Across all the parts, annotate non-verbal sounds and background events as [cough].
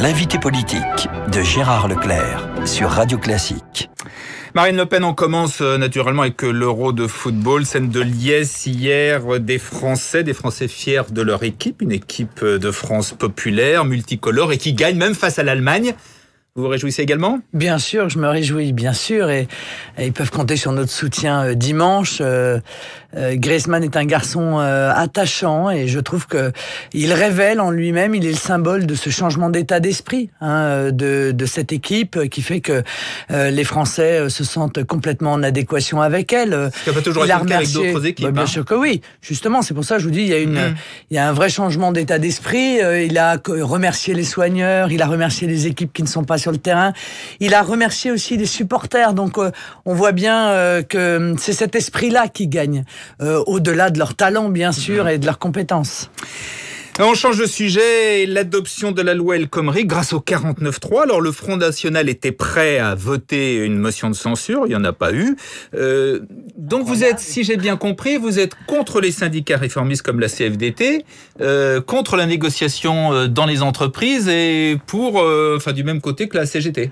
L'invité politique de Gérard Leclerc sur Radio Classique. Marine Le Pen, on commence euh, naturellement avec euh, l'Euro de football, scène de liesse hier euh, des Français, des Français fiers de leur équipe, une équipe de France populaire, multicolore et qui gagne même face à l'Allemagne. Vous vous réjouissez également Bien sûr, je me réjouis, bien sûr. Et, ils peuvent compter sur notre soutien dimanche euh, Griezmann est un garçon euh, attachant et je trouve que il révèle en lui-même, il est le symbole de ce changement d'état d'esprit hein, euh, de, de, cette équipe euh, qui fait que les Français se sentent complètement en adéquation avec elle. Il a toujours été avec d'autres équipes. Bah, bien hein. sûr que oui. Justement, c'est pour ça que je vous dis, il y a une, mm. il y a un vrai changement d'état d'esprit. il a remercié les soigneurs, il a remercié les équipes qui ne sont pas sur le terrain, il a remercié aussi les supporters. Donc, on voit bien que hum, c'est cet esprit-là qui gagne. Euh, au-delà de leur talent, bien sûr, mhm. et de leurs compétences. On change de sujet, l'adoption de la loi El Khomri grâce au 49-3. Alors le Front National était prêt à voter une motion de censure, il n'y en a pas eu. Euh, donc vous êtes, si j'ai bien compris, vous êtes contre les syndicats réformistes comme la CFDT, euh, contre la négociation dans les entreprises et pour, enfin du même côté que la CGT.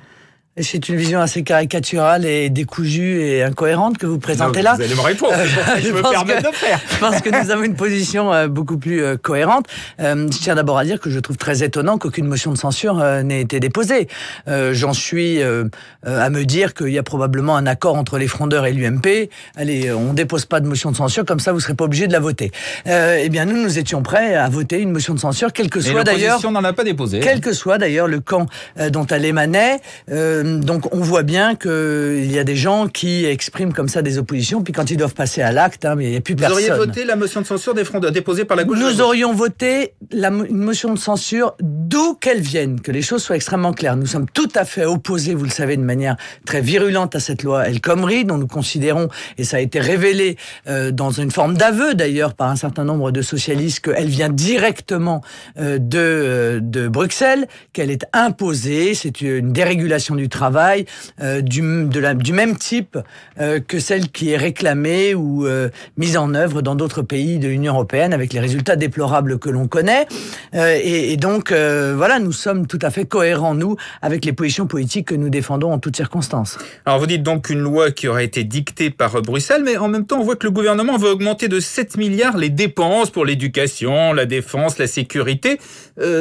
C'est une vision assez caricaturale et décousue et incohérente que vous présentez là. Vous allez me répondre, euh, je, me permets de le faire. Parce que nous avons une position euh, beaucoup plus euh, cohérente. je tiens d'abord à dire que je trouve très étonnant qu'aucune motion de censure n'ait été déposée. J'en suis à me dire qu'il y a probablement un accord entre les frondeurs et l'UMP. Allez, on dépose pas de motion de censure, comme ça vous serez pas obligé de la voter. eh bien, nous, nous étions prêts à voter une motion de censure, quelle que soit d'ailleurs... n'en a pas déposé. Quel hein. que soit d'ailleurs le camp dont elle émanait euh, donc on voit bien qu'il y a des gens qui expriment comme ça des oppositions, puis quand ils doivent passer à l'acte, hein, mais il n'y a plus personne. Vous auriez voté la motion de censure des frondeurs déposée par la gauche Nous aurions voté la une motion de censure d'où qu'elle vienne, que les choses soient extrêmement claires. Nous sommes tout à fait opposés, vous le savez, de manière très virulente à cette loi El Khomri, dont nous considérons, et ça a été révélé euh, dans une forme d'aveu d'ailleurs par un certain nombre de socialistes, qu'elle vient directement euh, de, de Bruxelles, qu'elle est imposée, c'est une dérégulation du travail euh, du, de du même type euh, que celle qui est réclamée ou euh, mise en œuvre dans d'autres pays de l'Union européenne avec les résultats déplorables que l'on connaît. Et, donc, voilà, nous sommes tout à fait cohérents, nous, avec les positions politiques que nous défendons en toutes circonstances. Alors, vous dites donc une loi qui aurait été dictée par Bruxelles, mais en même temps, on voit que le gouvernement veut augmenter de 7 milliards les dépenses pour l'éducation, la défense, la sécurité.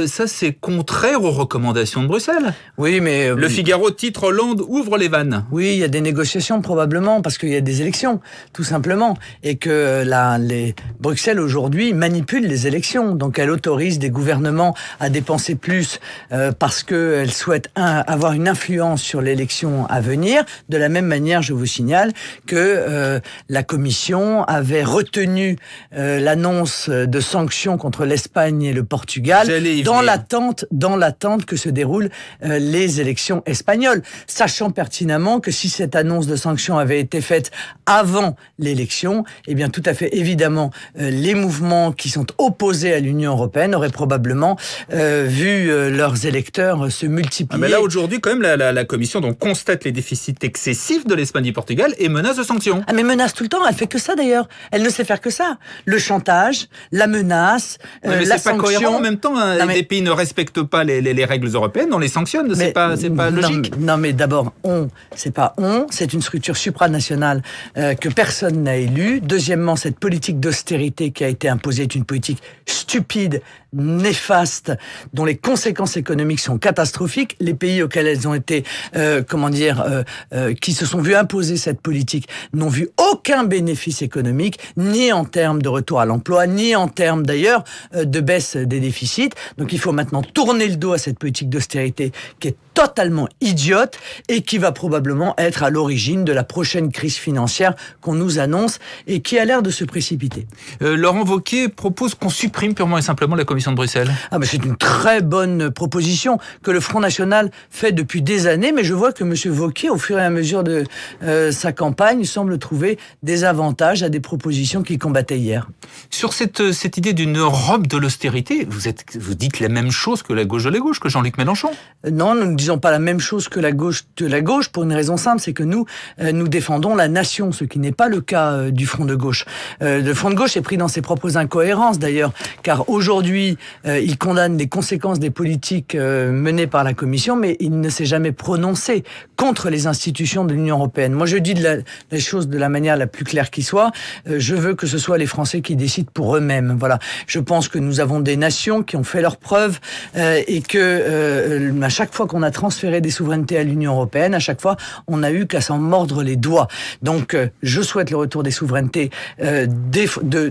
ça, c'est contraire aux recommandations de Bruxelles. Oui, mais... le Figaro Hollande ouvre les vannes. Oui, il y a des négociations probablement parce qu'il y a des élections, tout simplement, et que les Bruxelles aujourd'hui manipule les élections. Donc elle autorise des gouvernements à dépenser plus euh, parce qu'elle souhaite avoir une influence sur l'élection à venir. De la même manière, je vous signale que euh, la Commission avait retenu euh, l'annonce de sanctions contre l'Espagne et le Portugal dans l'attente, dans l'attente que se déroulent les élections espagnoles sachant pertinemment que si cette annonce de sanctions avait été faite avant l'élection, eh bien tout à fait évidemment, euh, les mouvements qui sont opposés à l'Union européenne auraient probablement euh, vu euh, leurs électeurs se multiplier. Ah, mais là aujourd'hui, quand même, la, Commission constate les déficits excessifs de l'Espagne et du Portugal et menace de sanctions. Ah, mais menace tout le temps, elle fait que ça d'ailleurs. Elle ne sait faire que ça. Le chantage, la menace, la sanction. En même temps, hein. Les pays ne respectent pas les, règles européennes, on les sanctionne. C'est pas, pas, logique. Non, mais d'abord, on, c'est pas on, c'est une structure supranationale euh, que personne n'a élue. Deuxièmement, cette politique d'austérité qui a été imposée est une politique stupide, néfaste, dont les conséquences économiques sont catastrophiques, les pays auxquels elles ont été, euh, comment dire, euh, euh, qui se sont vus imposer cette politique, n'ont vu aucun bénéfice économique, ni en termes de retour à l'emploi, ni en termes d'ailleurs de baisse des déficits. Donc il faut maintenant tourner le dos à cette politique d'austérité qui est totalement idiote et qui va probablement être à l'origine de la prochaine crise financière qu'on nous annonce et qui a l'air de se précipiter. Laurent Vauquier propose qu'on supprime purement et simplement la commission de Bruxelles Ah, mais c'est une très bonne proposition que le Front National fait depuis des années, mais je vois que M. Vauquier, au fur et à mesure de euh, sa campagne, semble trouver des avantages à des propositions qu'il combattait hier. Sur cette, euh, cette idée d'une Europe de l'austérité, vous, vous dites la même chose que la gauche de la gauche, que Jean-Luc Mélenchon euh, Non, nous ne disons pas la même chose que la gauche de la gauche, pour une raison simple, c'est que nous, nous défendons la nation, ce qui n'est pas le cas du Front de gauche. le Front de gauche est pris dans ses propres incohérences, d'ailleurs, car aujourd'hui, euh, il condamne les conséquences des politiques euh, menées par la Commission, mais il ne s'est jamais prononcé contre les institutions de l'Union européenne. Moi, je dis les choses de la manière la plus claire qui soit. Euh, je veux que ce soit les Français qui décident pour eux-mêmes. Voilà. Je pense que nous avons des nations qui ont fait leurs preuves et que à chaque fois qu'on a transféré des souverainetés à l'Union européenne, à chaque fois, on a eu qu'à s'en mordre les doigts. Donc, je souhaite le retour des souverainetés des, de,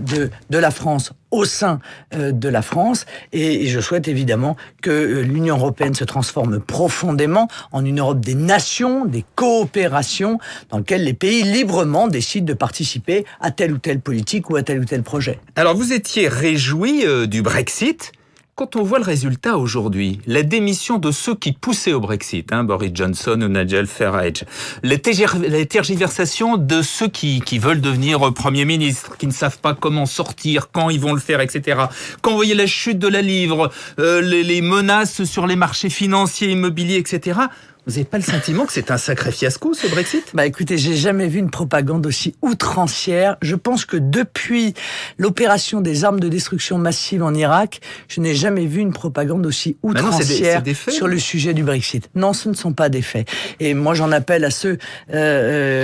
de la France au sein euh, de la France. Et je souhaite évidemment que euh, l'Union européenne se transforme profondément en une Europe des nations, des coopérations, dans lesquelles les pays librement décident de participer à telle ou telle politique ou à tel ou tel projet. Alors vous étiez réjoui euh, du Brexit quand on voit le résultat aujourd'hui, la démission de ceux qui poussaient au Brexit, hein, Boris Johnson ou Nigel Farage, les, tergiversations de ceux qui, qui, veulent devenir euh, Premier ministre, qui ne savent pas comment sortir, quand ils vont le faire, etc. Quand vous voyez la chute de la livre, euh, les menaces sur les marchés financiers, immobiliers, etc., vous n'avez pas le sentiment que c'est un sacré fiasco, ce Brexit Bah écoutez, j'ai jamais vu une propagande aussi outrancière. Je pense que depuis l'opération des armes de destruction massive en Irak, je n'ai jamais vu une propagande aussi bah outrancière sur le sujet du Brexit. Non, ce ne sont pas des faits. Et moi, j'en appelle à ceux euh,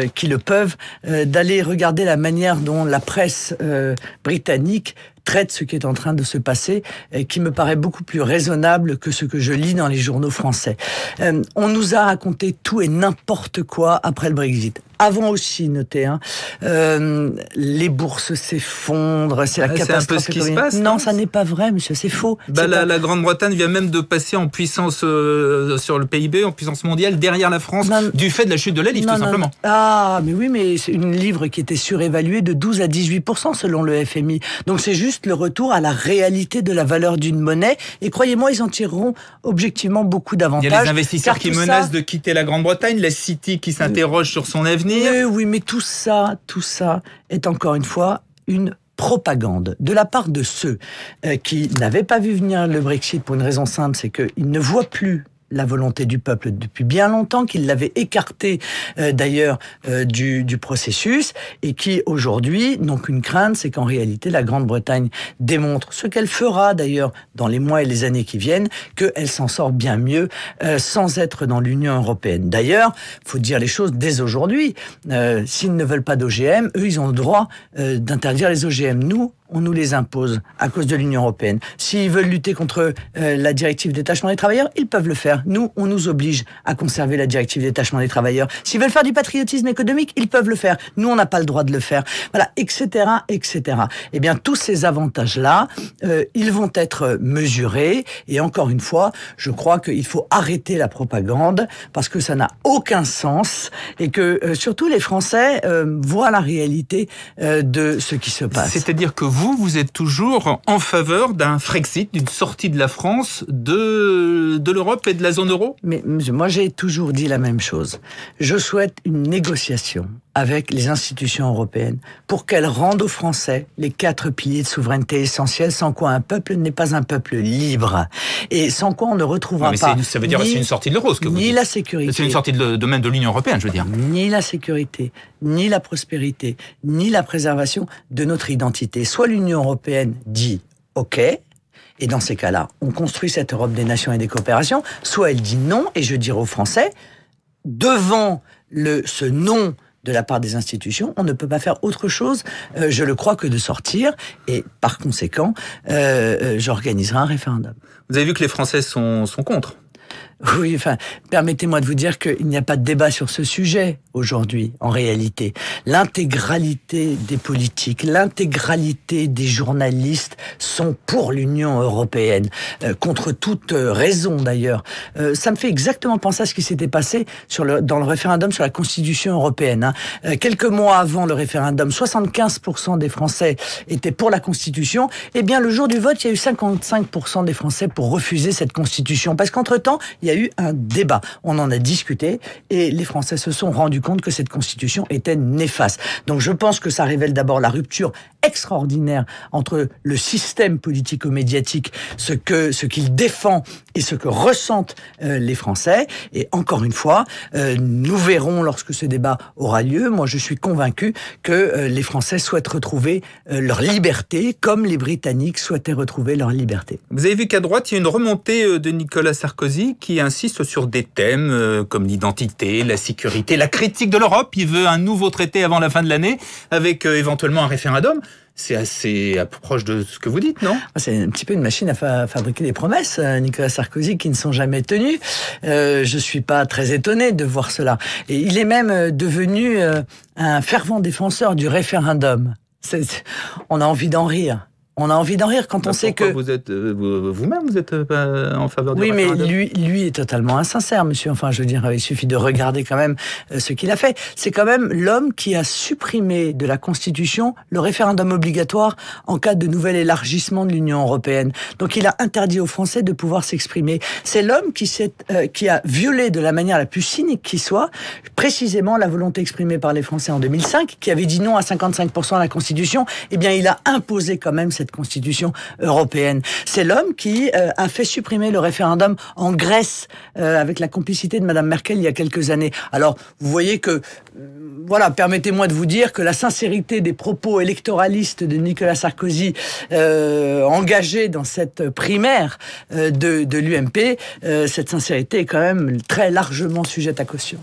euh qui le peuvent euh, d'aller regarder la manière dont la presse euh, britannique traite ce qui est en train de se passer, et qui me paraît beaucoup plus raisonnable que ce que je lis dans les journaux français. Euh, on nous a raconté tout et n'importe quoi après le Brexit. Avant aussi, noté hein, euh, les bourses s'effondrent, c'est la ah, C'est un peu ce qui se passe. Non, ça n'est pas vrai, monsieur, c'est faux. Bah, la, Grande-Bretagne vient même de passer en puissance euh, sur le PIB, en puissance mondiale, derrière la France, du fait de la chute de la livre, tout simplement. Ah, mais oui, mais c'est une livre qui était surévaluée de 12 à 18 selon le FMI. Donc c'est juste le retour à la réalité de la valeur d'une monnaie. Et croyez-moi, ils en tireront objectivement beaucoup d'avantages. Il y a les investisseurs qui menacent de quitter la Grande-Bretagne, la City qui s'interroge sur son avenir. oui, mais tout ça, tout ça est encore une fois une propagande de la part de ceux euh, qui n'avaient pas vu venir le Brexit pour une raison simple, c'est qu'ils ne voient plus la volonté du peuple depuis bien longtemps, qu'il l'avait écarté euh, d'ailleurs euh, du, processus, et qui aujourd'hui n'ont qu'une crainte, c'est qu'en réalité la Grande-Bretagne démontre ce qu'elle fera d'ailleurs dans les mois et les années qui viennent, qu'elle s'en sort bien mieux euh, sans être dans l'Union européenne. D'ailleurs, faut dire les choses dès aujourd'hui. S'ils ne veulent pas d'OGM, eux, ils ont le droit d'interdire les OGM. Nous, on nous les impose à cause de l'Union européenne. S'ils veulent lutter contre euh, la directive détachement des travailleurs, ils peuvent le faire. Nous, on nous oblige à conserver la directive détachement des travailleurs. S'ils veulent faire du patriotisme économique, ils peuvent le faire. Nous, on n'a pas le droit de le faire. Voilà, etc., etc. Eh bien, tous ces avantages-là, euh, ils vont être mesurés. Et encore une fois, je crois qu'il faut arrêter la propagande parce que ça n'a aucun sens et que euh, surtout les Français voient la réalité de ce qui se passe. C'est-à-dire que vous vous, vous êtes toujours en faveur d'un Frexit, d'une sortie de la France, de, de l'Europe et de la zone euro Mais moi, j'ai toujours dit la même chose. Je souhaite une négociation avec les institutions européennes pour qu'elles rendent aux Français les quatre piliers de souveraineté essentiels sans quoi un peuple n'est pas un peuple libre et sans quoi on ne retrouvera pas. ça veut dire c'est une sortie de l'euro, ce que vous Ni la sécurité. C'est une sortie de, de l'Union européenne, je veux dire. Ni la sécurité, ni la prospérité, ni la préservation de notre identité. Soit l'Union européenne dit OK, et dans ces cas-là, on construit cette Europe des nations et des coopérations, soit elle dit non, et je dirais aux Français, devant le, ce non de la part des institutions, on ne peut pas faire autre chose, euh, je le crois, que de sortir. Et par conséquent, euh, euh, j'organiserai un référendum. Vous avez vu que les Français sont contre [laughs] Oui, enfin, permettez-moi de vous dire qu'il n'y a pas de débat sur ce sujet aujourd'hui, en réalité. L'intégralité des politiques, l'intégralité des journalistes sont pour l'Union européenne, euh, contre toute euh, raison d'ailleurs. Euh, ça me fait exactement penser à ce qui s'était passé sur le, dans le référendum sur la Constitution européenne. Hein. quelques mois avant le référendum, 75% des Français étaient pour la Constitution. Eh bien, le jour du vote, il y a eu 55% des Français pour refuser cette Constitution. Parce qu'entre-temps, il a eu un débat. On en a discuté et les Français se sont rendus compte que cette Constitution était néfaste. Donc je pense que ça révèle d'abord la rupture extraordinaire entre le système politico-médiatique, ce que ce qu'il défend et ce que ressentent euh, les Français. Et encore une fois, euh, nous verrons lorsque ce débat aura lieu. Moi, je suis convaincu que euh, les Français souhaitent retrouver leur liberté, comme les Britanniques souhaitaient retrouver leur liberté. Vous avez vu qu'à droite, il y a une remontée de Nicolas Sarkozy qui insiste sur des thèmes comme l'identité, la sécurité, la critique de l'Europe. Il veut un nouveau traité avant la fin de l'année, avec éventuellement un référendum. C'est assez proche de ce que vous dites, non ah, C'est un petit peu une machine à fabriquer des promesses, euh, Nicolas Sarkozy, qui ne sont jamais tenues. Euh, je ne suis pas très étonné de voir cela. Et il est même euh, devenu un fervent défenseur du référendum. On a envie d'en rire on a envie d'en rire quand on sait que vous êtes euh, vous-même vous, êtes euh, en faveur du oui mais lui lui est totalement insincère monsieur enfin je veux dire il suffit de regarder quand même euh, ce qu'il a fait c'est quand même l'homme qui a supprimé de la constitution le référendum obligatoire en cas de nouvel élargissement de l'Union européenne donc il a interdit aux Français de pouvoir s'exprimer c'est l'homme qui euh, qui a violé de la manière la plus cynique qui soit précisément la volonté exprimée par les Français en 2005 qui avait dit non à 55% à la constitution eh bien il a imposé quand même cette constitution européenne. C'est l'homme qui euh, a fait supprimer le référendum en Grèce euh, avec la complicité de Madame Merkel il y a quelques années. Alors, vous voyez que, euh, voilà, permettez-moi de vous dire que la sincérité des propos électoralistes de Nicolas Sarkozy engagé dans cette primaire de, de l'UMP, cette sincérité est quand même très largement sujette à caution.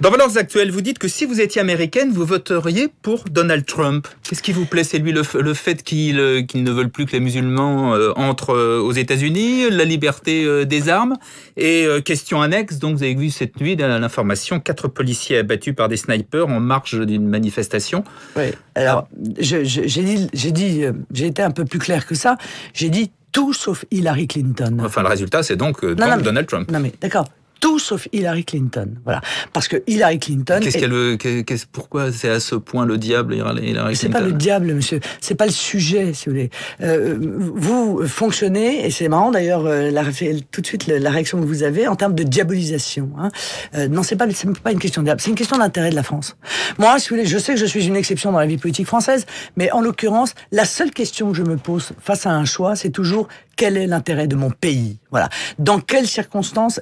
Dans Valeurs actuelles, vous dites que si vous étiez américaine, vous voteriez pour Donald Trump. Qu'est-ce qui vous plaît C'est lui le, fait qu'il ils ne veulent plus que les musulmans euh, entrent euh, aux États-Unis, la liberté euh, des armes. Et question annexe, donc vous avez vu cette nuit l'information, quatre policiers abattus par des snipers en marge d'une manifestation. Oui, alors ah. j'ai dit, j'ai été un peu plus clair que ça. J'ai dit tout sauf Hillary Clinton. Enfin, le résultat, c'est donc Donald Trump. Non, mais d'accord tout sauf Hillary Clinton. Voilà. Parce que Hillary Clinton. Qu'est-ce qu'elle veut -ce, pourquoi c'est à ce point le diable, Hillary Clinton C'est pas le diable, monsieur. C'est pas le sujet, si vous voulez. Euh, vous fonctionnez, et c'est marrant d'ailleurs, euh, tout de suite la réaction que vous avez, en termes de diabolisation. Hein. Euh, non, c'est pas, pas une question de diable. C'est une question d'intérêt de la France. Moi, si vous voulez, je sais que je suis une exception dans la vie politique française, mais en l'occurrence, la seule question que je me pose face à un choix, c'est toujours quel est l'intérêt de mon pays Voilà. Dans quelles circonstances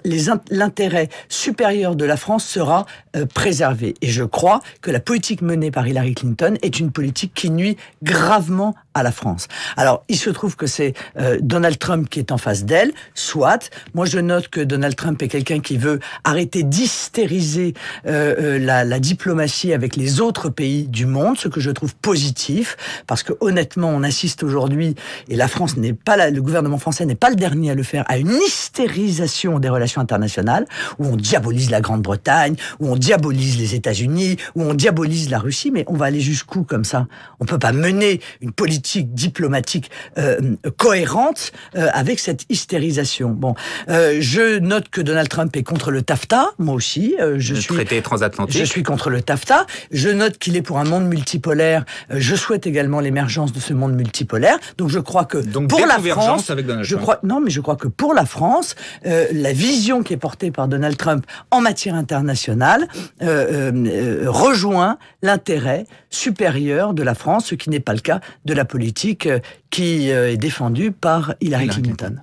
l'intérêt supérieur de la France sera euh, préservé Et je crois que la politique menée par Hillary Clinton est une politique qui nuit gravement à la France. Alors, il se trouve que c'est euh, Donald Trump qui est en face d'elle, soit. Moi, je note que Donald Trump est quelqu'un qui veut arrêter d'hystériser euh, la, diplomatie avec les autres pays du monde, ce que je trouve positif, parce que honnêtement, on assiste aujourd'hui, et la France n'est pas le gouvernement français n'est pas le dernier à le faire, à une hystérisation des relations internationales, où on diabolise la Grande-Bretagne, où on diabolise les États-Unis, où on diabolise la Russie, mais on va aller jusqu'où comme ça On peut pas mener une politique diplomatique euh, cohérente euh, avec cette hystérisation. Bon, euh, je note que Donald Trump est contre le TAFTA, moi aussi. je suis, traité transatlantique. Je suis contre le TAFTA. Je note qu'il est pour un monde multipolaire. je souhaite également l'émergence de ce monde multipolaire. Donc je crois que Donc, pour la France, je Crois, non, mais je crois que pour la France, euh, la vision qui est portée par Donald Trump en matière internationale euh, euh, rejoint l'intérêt supérieur de la France, ce qui n'est pas le cas de la politique qui est défendue par Hillary, Clinton.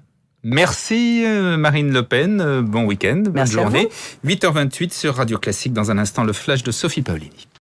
Merci Marine Le Pen, bon week-end, bonne journée. 8h28 sur Radio Classique, dans un instant le flash de Sophie Paolini.